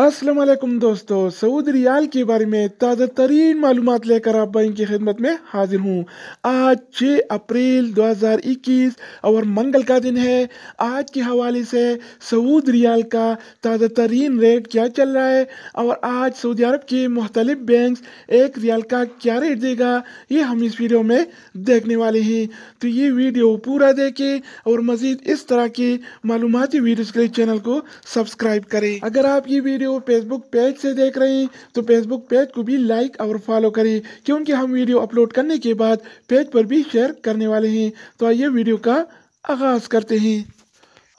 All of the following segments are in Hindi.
असलम दोस्तों सऊद रियाल के बारे में ताज़ा तरीन मालूम लेकर आप बैंक की खिदमत में हाजिर हूँ आज 6 अप्रैल 2021 और मंगल का दिन है आज के हवाले से सऊद रियाल का ताज़ा तरीन रेट क्या चल रहा है और आज सऊदी अरब के मुख्तलिफ बैंक एक रियाल का क्या रेट देगा ये हम इस वीडियो में देखने वाले हैं तो ये वीडियो पूरा देखें और मज़ीद इस तरह के मालूमती वीडियोज़ के लिए चैनल को सब्सक्राइब करें अगर आप ये वीडियो वीडियो फेसबुक पेज से देख रहे हैं तो फेसबुक पेज को भी लाइक और फॉलो करें क्योंकि हम वीडियो अपलोड करने के बाद पेज पर भी शेयर करने वाले हैं तो आइए वीडियो का आगाज़ करते हैं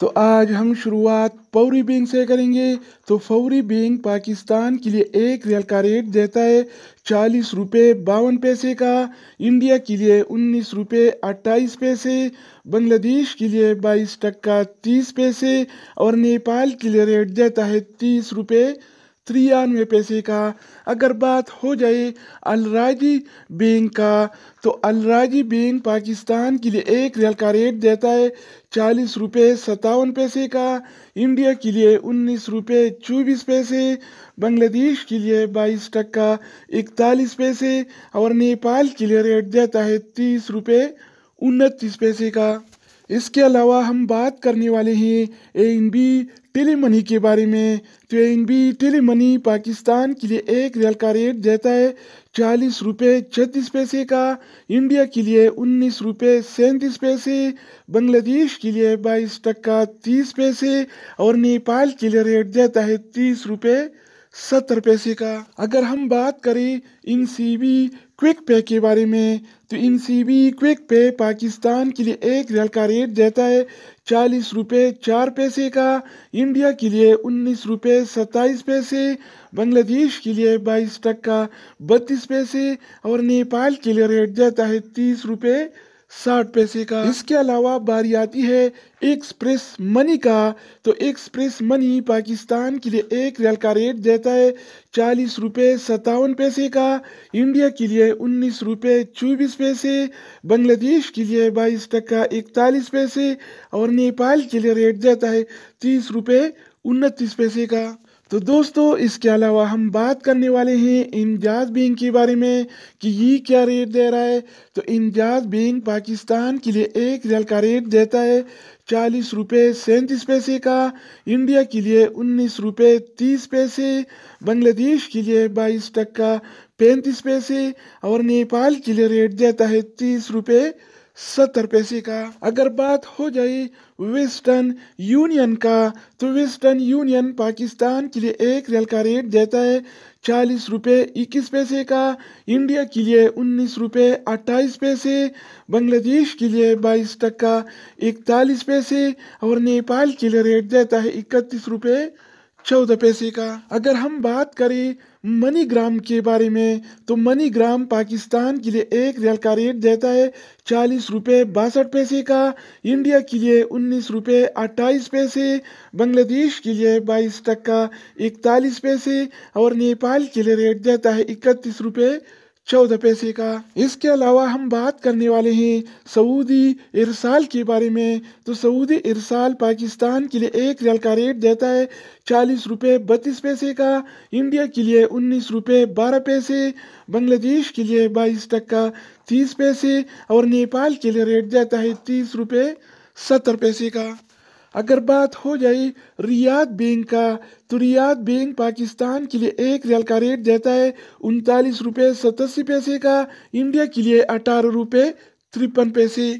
तो आज हम शुरुआत फौरी बैंक से करेंगे तो फौरी बैंक पाकिस्तान के लिए एक रियल का रेट देता है चालीस रुपये बावन पैसे का इंडिया के लिए उन्नीस रुपये अट्ठाईस पैसे बांग्लादेश के लिए बाईस टक्का तीस पैसे और नेपाल के लिए रेट देता है तीस रुपये तिरानवे पैसे का अगर बात हो जाए अलराजी बैंक का तो अलराजी बैंक पाकिस्तान के लिए एक रियल का रेट देता है चालीस रुपये सत्तावन पैसे का इंडिया के लिए उन्नीस रुपये चौबीस पैसे बांग्लादेश के लिए बाईस टक्का इकतालीस पैसे और नेपाल के लिए रेट देता है तीस रुपये उनतीस पैसे का इसके अलावा हम बात करने वाले हैं A N B tele money के बारे में तो A N B tele money Pakistan के लिए एक रियल का रेट देता है चालीस रुपये छत्तीस पैसे का इंडिया के लिए उन्नीस रुपये सैंतीस पैसे बांग्लादेश के लिए बाईस टक्का तीस पैसे और नेपाल के लिए रेट देता है तीस रुपये सत्तर पैसे का अगर हम बात करें इन सी बी क्विक पे के बारे में तो इन सी बी क्विक पे पाकिस्तान के लिए एक रियल का रेट देता है चालीस रुपये चार पैसे का इंडिया के लिए उन्नीस रुपये सत्ताईस पैसे बांग्लादेश के लिए बाईस टक्का बत्तीस पैसे और नेपाल के लिए रेट देता है तीस रुपये साठ पैसे का इसके अलावा बारी आती है एक्सप्रेस मनी का तो एक्सप्रेस मनी पाकिस्तान के लिए एक रियल का रेट देता है चालीस रुपये सत्तावन पैसे का इंडिया के लिए उन्नीस रुपये चौबीस पैसे बांग्लादेश के लिए बाईस टक्का इकतालीस पैसे और नेपाल के लिए रेट देता है तीस रुपये उनतीस पैसे का तो दोस्तों इसके अलावा हम बात करने वाले हैं इंजाज बैंक के बारे में कि ये क्या रेट दे रहा है तो इंजाज बैंक पाकिस्तान के लिए एक रियल का रेट देता है चालीस रुपये सैंतीस पैसे का इंडिया के लिए उन्नीस रुपये तीस पैसे बांग्लादेश के लिए बाईस टक्का पैंतीस पैसे और नेपाल के लिए रेट देता है तीस रुपये सत्तर पैसे का अगर बात हो जाए वेस्टर्न यूनियन का तो वेस्टर्न यूनियन पाकिस्तान के लिए एक रेल का रेट देता है चालीस रुपये इक्कीस पैसे का इंडिया के लिए उन्नीस रुपये अट्ठाईस पैसे बांग्लादेश के लिए बाईस टक्का इकतालीस पैसे और नेपाल के लिए रेट देता है इकतीस रुपये चौदह पैसे का अगर हम बात करें मनीग्राम के बारे में तो मनीग्राम पाकिस्तान के लिए एक रियल का रेट देता है चालीस रुपये बासठ पैसे का इंडिया के लिए उन्नीस रुपये अट्ठाईस पैसे बांग्लादेश के लिए बाईस टक्का इकतालीस पैसे और नेपाल के लिए रेट देता है इकतीस रुपये चौदह पैसे का इसके अलावा हम बात करने वाले हैं सऊदी इरसाल के बारे में तो सऊदी इरसाल पाकिस्तान के लिए एक रियल का रेट देता है चालीस रुपये बत्तीस पैसे का इंडिया के लिए उन्नीस रुपये बारह पैसे बांग्लादेश के लिए बाईस टक्का तीस पैसे और नेपाल के लिए रेट देता है तीस रुपये सत्तर पैसे का अगर बात हो जाए रियाद बैंक का तो रियाद बैंक पाकिस्तान के लिए एक रियाल का रेट देता है उनतालीस रुपये सतासी पैसे का इंडिया के लिए अठारह रुपये तिरपन पैसे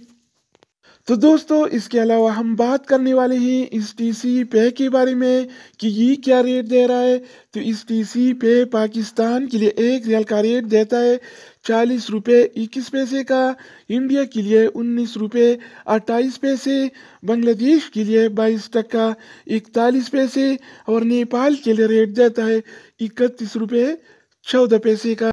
तो दोस्तों इसके अलावा हम बात करने वाले हैं इस टी सी पे के बारे में कि ये क्या रेट दे रहा है तो इस टी सी पे पाकिस्तान के लिए एक रियाल का रेट देता है चालीस रुपये इक्कीस पैसे का इंडिया के लिए उन्नीस रुपये अट्ठाईस पैसे बांग्लादेश के लिए बाईस टक्का इकतालीस पैसे और नेपाल के लिए रेट जाता है इकतीस रुपये चौदह पैसे का